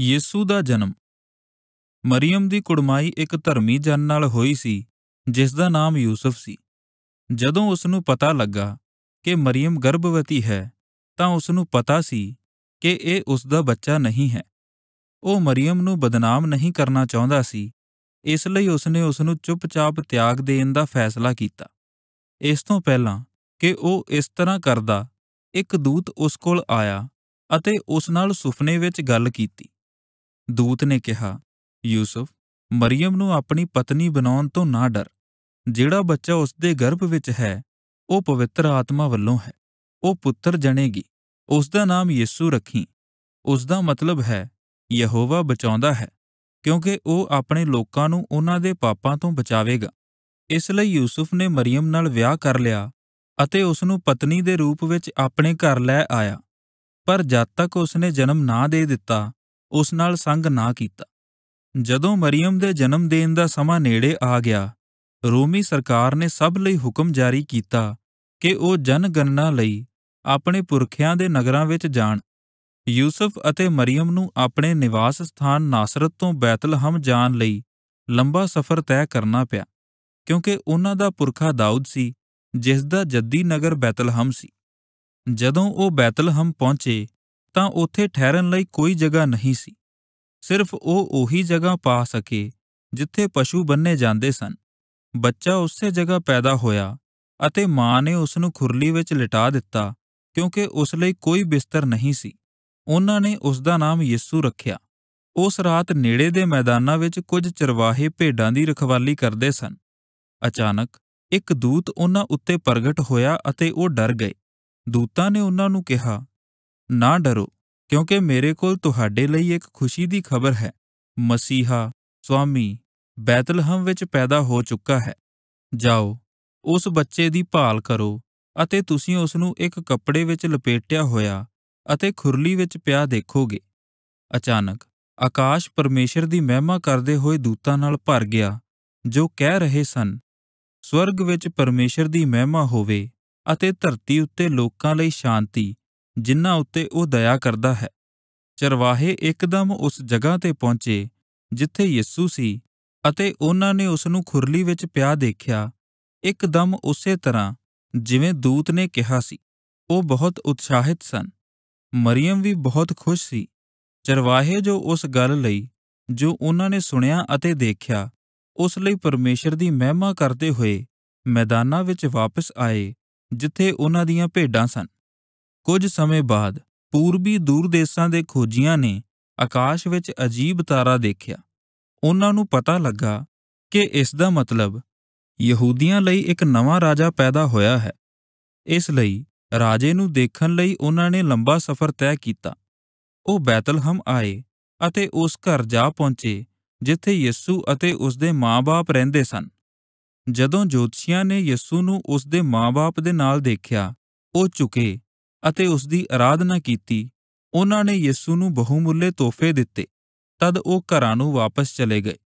ਯਿਸੂ ਦਾ ਜਨਮ ਮਰੀਮ ਦੀ ਕੁੜਮਾਈ ਇੱਕ ਧਰਮੀ ਜਨ ਨਾਲ ਹੋਈ ਸੀ ਜਿਸ ਦਾ ਨਾਮ ਯੂਸਫ ਸੀ ਜਦੋਂ ਉਸ ਨੂੰ ਪਤਾ ਲੱਗਾ ਕਿ ਮਰੀਮ ਗਰਭਵਤੀ ਹੈ ਤਾਂ ਉਸ ਨੂੰ ਪਤਾ ਸੀ ਕਿ ਇਹ ਉਸ ਦਾ ਬੱਚਾ ਨਹੀਂ ਹੈ ਉਹ ਮਰੀਮ ਨੂੰ ਬਦਨਾਮ ਨਹੀਂ ਕਰਨਾ ਚਾਹੁੰਦਾ ਸੀ ਇਸ ਲਈ ਉਸ ਨੇ ਉਸ ਨੂੰ ਚੁੱਪਚਾਪ ਤਿਆਗ ਦੇਣ ਦਾ ਫੈਸਲਾ ਕੀਤਾ ਇਸ ਤੋਂ ਪਹਿਲਾਂ ਕਿ ਉਹ ਇਸ ਤਰ੍ਹਾਂ ਕਰਦਾ ਇੱਕ ਦੂਤ ਉਸ ਕੋਲ ਆਇਆ ਅਤੇ ਉਸ ਨਾਲ ਸੁਪਨੇ ਵਿੱਚ ਗੱਲ ਕੀਤੀ ਦੂਤ ਨੇ ਕਿਹਾ ਯੂਸਫ ਮਰੀਮ ਨੂੰ ਆਪਣੀ ਪਤਨੀ ਬਣਾਉਣ ਤੋਂ ਨਾ ਡਰ ਜਿਹੜਾ ਬੱਚਾ ਉਸ ਦੇ ਗਰਭ ਵਿੱਚ ਹੈ ਉਹ ਪਵਿੱਤਰ ਆਤਮਾ ਵੱਲੋਂ ਹੈ ਉਹ ਪੁੱਤਰ ਜਣੇਗੀ ਉਸ ਦਾ ਨਾਮ ਯਿਸੂ ਰੱਖੀ ਉਸ ਦਾ ਮਤਲਬ ਹੈ ਯਹੋਵਾ ਬਚਾਉਂਦਾ ਹੈ ਕਿਉਂਕਿ ਉਹ ਆਪਣੇ ਲੋਕਾਂ ਨੂੰ ਉਹਨਾਂ ਦੇ ਪਾਪਾਂ ਤੋਂ ਬਚਾਵੇਗਾ ਇਸ ਲਈ ਯੂਸਫ ਨੇ ਮਰੀਮ ਨਾਲ ਵਿਆਹ ਕਰ ਲਿਆ ਅਤੇ ਉਸ ਨੂੰ ਪਤਨੀ ਦੇ ਰੂਪ ਵਿੱਚ ਆਪਣੇ ਘਰ ਲੈ ਆਇਆ ਪਰ ਜਦ ਤੱਕ ਉਸ ਨੇ ਜਨਮ ਨਾ ਦੇ ਦਿੱਤਾ ਉਸ ਨਾਲ ਸੰਗ ਨਾ ਕੀਤਾ ਜਦੋਂ ਮਰੀਮ ਦੇ ਜਨਮ ਦੇਣ ਦਾ ਸਮਾਂ ਨੇੜੇ ਆ ਗਿਆ ਰੋਮੀ ਸਰਕਾਰ ਨੇ ਸਭ ਲਈ ਹੁਕਮ ਜਾਰੀ ਕੀਤਾ ਕਿ ਉਹ ਜਨਗਣਨਾ ਲਈ ਆਪਣੇ ਪੁਰਖਿਆਂ ਦੇ ਨਗਰਾਂ ਵਿੱਚ ਜਾਣ ਯੂਸਫ ਅਤੇ ਮਰੀਮ ਨੂੰ ਆਪਣੇ ਨਿਵਾਸ ਸਥਾਨ ਨਾਸਰਤ ਤੋਂ ਬੈਤਲਹਮ ਜਾਣ ਲਈ ਲੰਬਾ ਸਫ਼ਰ ਤੈਅ ਕਰਨਾ ਪਿਆ ਕਿਉਂਕਿ ਉਹਨਾਂ ਦਾ ਪੁਰਖਾ ਦਾਊਦ ਸੀ ਜਿਸ ਦਾ ਜੱਦੀ ਨਗਰ ਬੈਤਲਹਮ ਸੀ ਜਦੋਂ ਉਹ ਬੈਤਲਹਮ ਪਹੁੰਚੇ ਤਾਂ ਉੱਥੇ ਠਹਿਰਨ ਲਈ ਕੋਈ ਜਗ੍ਹਾ ਨਹੀਂ ਸੀ ਸਿਰਫ ਉਹ ਉਹੀ ਜਗ੍ਹਾ ਪਾ ਸਕੇ ਜਿੱਥੇ ਪਸ਼ੂ ਬੰਨੇ ਜਾਂਦੇ ਸਨ ਬੱਚਾ ਉਸੇ ਜਗ੍ਹਾ ਪੈਦਾ ਹੋਇਆ ਅਤੇ ਮਾਂ ਨੇ ਉਸ ਨੂੰ ਖੁਰਲੀ ਵਿੱਚ ਲਿਟਾ ਦਿੱਤਾ ਕਿਉਂਕਿ ਉਸ ਲਈ ਕੋਈ ਬਿਸਤਰ ਨਹੀਂ ਸੀ ਉਹਨਾਂ ਨੇ ਉਸ ਦਾ ਨਾਮ ਯਿਸੂ ਰੱਖਿਆ ਉਸ ਰਾਤ ਨੇੜੇ ਦੇ ਮੈਦਾਨਾਂ ਵਿੱਚ ਕੁਝ ਚਰਵਾਹੇ ਭੇਡਾਂ ਦੀ ਰਖਵਾਲੀ ਕਰਦੇ ਸਨ ਅਚਾਨਕ ਇੱਕ ਦੂਤ ਉਹਨਾਂ ਉੱਤੇ ਪ੍ਰਗਟ ਹੋਇਆ ਅਤੇ ਉਹ ਡਰ ਗਏ ਦੂਤਾਂ ਨੇ ਉਹਨਾਂ ਨੂੰ ਕਿਹਾ ਨਾ ਡਰੋ ਕਿਉਂਕਿ ਮੇਰੇ ਕੋਲ ਤੁਹਾਡੇ ਲਈ ਇੱਕ ਖੁਸ਼ੀ ਦੀ ਖਬਰ ਹੈ ਮਸੀਹਾ ਸੁਆਮੀ ਬੈਤਲਹਮ ਵਿੱਚ ਪੈਦਾ ਹੋ ਚੁੱਕਾ ਹੈ ਜਾਓ ਉਸ ਬੱਚੇ ਦੀ ਭਾਲ ਕਰੋ ਅਤੇ ਤੁਸੀਂ ਉਸ ਨੂੰ ਇੱਕ ਕੱਪੜੇ ਵਿੱਚ ਲਪੇਟਿਆ ਹੋਇਆ ਅਤੇ ਖੁਰਲੀ ਵਿੱਚ ਪਿਆ ਦੇਖੋਗੇ ਅਚਾਨਕ ਆਕਾਸ਼ ਪਰਮੇਸ਼ਰ ਦੀ ਮਹਿਮਾ ਕਰਦੇ ਹੋਏ ਦੂਤਾਂ ਨਾਲ ਭਰ ਗਿਆ ਜੋ ਕਹਿ ਰਹੇ ਸਨ ਸਵਰਗ ਵਿੱਚ ਪਰਮੇਸ਼ਰ ਦੀ ਮਹਿਮਾ ਹੋਵੇ ਅਤੇ ਧਰਤੀ ਉੱਤੇ ਲੋਕਾਂ ਲਈ ਸ਼ਾਂਤੀ ਜਿਨ੍ਹਾਂ ਉੱਤੇ ਉਹ ਦਇਆ ਕਰਦਾ ਹੈ ਚਰਵਾਹੇ ਇੱਕਦਮ ਉਸ ਜਗ੍ਹਾ ਤੇ ਪਹੁੰਚੇ ਜਿੱਥੇ ਯਿਸੂ ਸੀ ਅਤੇ ਉਹਨਾਂ ਨੇ ਉਸ ਨੂੰ ਖੁਰਲੀ ਵਿੱਚ ਪਿਆ ਦੇਖਿਆ ਇੱਕਦਮ ਉਸੇ ਤਰ੍ਹਾਂ ਜਿਵੇਂ ਦੂਤ ਨੇ ਕਿਹਾ ਸੀ ਉਹ ਬਹੁਤ ਉਤਸ਼ਾਹਿਤ ਸਨ ਮਰੀਮ ਵੀ ਬਹੁਤ ਖੁਸ਼ ਸੀ ਚਰਵਾਹੇ ਜੋ ਉਸ ਗੱਲ ਲਈ ਜੋ ਉਹਨਾਂ ਨੇ ਸੁਣਿਆ ਅਤੇ ਦੇਖਿਆ ਉਸ ਲਈ ਪਰਮੇਸ਼ਰ ਦੀ ਮਹਿਮਾ ਕਰਦੇ ਹੋਏ ਮੈਦਾਨਾਂ ਵਿੱਚ ਵਾਪਸ ਆਏ ਜਿੱਥੇ ਉਹਨਾਂ ਦੀਆਂ ਭੇਡਾਂ ਸਨ ਕੁਝ ਸਮੇਂ ਬਾਅਦ ਪੂਰਬੀ ਦੂਰਦੇਸ਼ਾਂ ਦੇ ਖੋਜੀਆਂ ਨੇ ਆਕਾਸ਼ ਵਿੱਚ ਅਜੀਬ ਤਾਰਾ ਦੇਖਿਆ। ਉਹਨਾਂ ਨੂੰ ਪਤਾ ਲੱਗਾ ਕਿ ਇਸ ਦਾ ਮਤਲਬ ਯਹੂਦੀਆਂ ਲਈ ਇੱਕ ਨਵਾਂ ਰਾਜਾ ਪੈਦਾ ਹੋਇਆ ਹੈ। ਇਸ ਲਈ ਰਾਜੇ ਨੂੰ ਦੇਖਣ ਲਈ ਉਹਨਾਂ ਨੇ ਲੰਬਾ ਸਫ਼ਰ ਤੈਅ ਕੀਤਾ। ਉਹ ਬੈਤਲਹਮ ਆਏ ਅਤੇ ਉਸ ਘਰ ਜਾ ਪਹੁੰਚੇ ਜਿੱਥੇ ਯਿਸੂ ਅਤੇ ਦੇ ਮਾਂ-ਬਾਪ ਰਹਿੰਦੇ ਸਨ। ਜਦੋਂ ਜੋਤਸ਼ੀਆਂ ਨੇ ਯਿਸੂ ਨੂੰ ਦੇ ਮਾਂ-ਬਾਪ ਦੇ ਨਾਲ ਦੇਖਿਆ, ਉਹ ਝੁਕੇ ਅਤੇ ਉਸ ਦੀ ਆਰਾਧਨਾ ਕੀਤੀ ਉਹਨਾਂ ਨੇ ਯਿਸੂ ਨੂੰ ਬਹੁਮੁੱਲੇ ਤੋਹਫੇ ਦਿੱਤੇ ਤਦ ਉਹ ਘਰਾਂ ਨੂੰ ਵਾਪਸ ਚਲੇ ਗਏ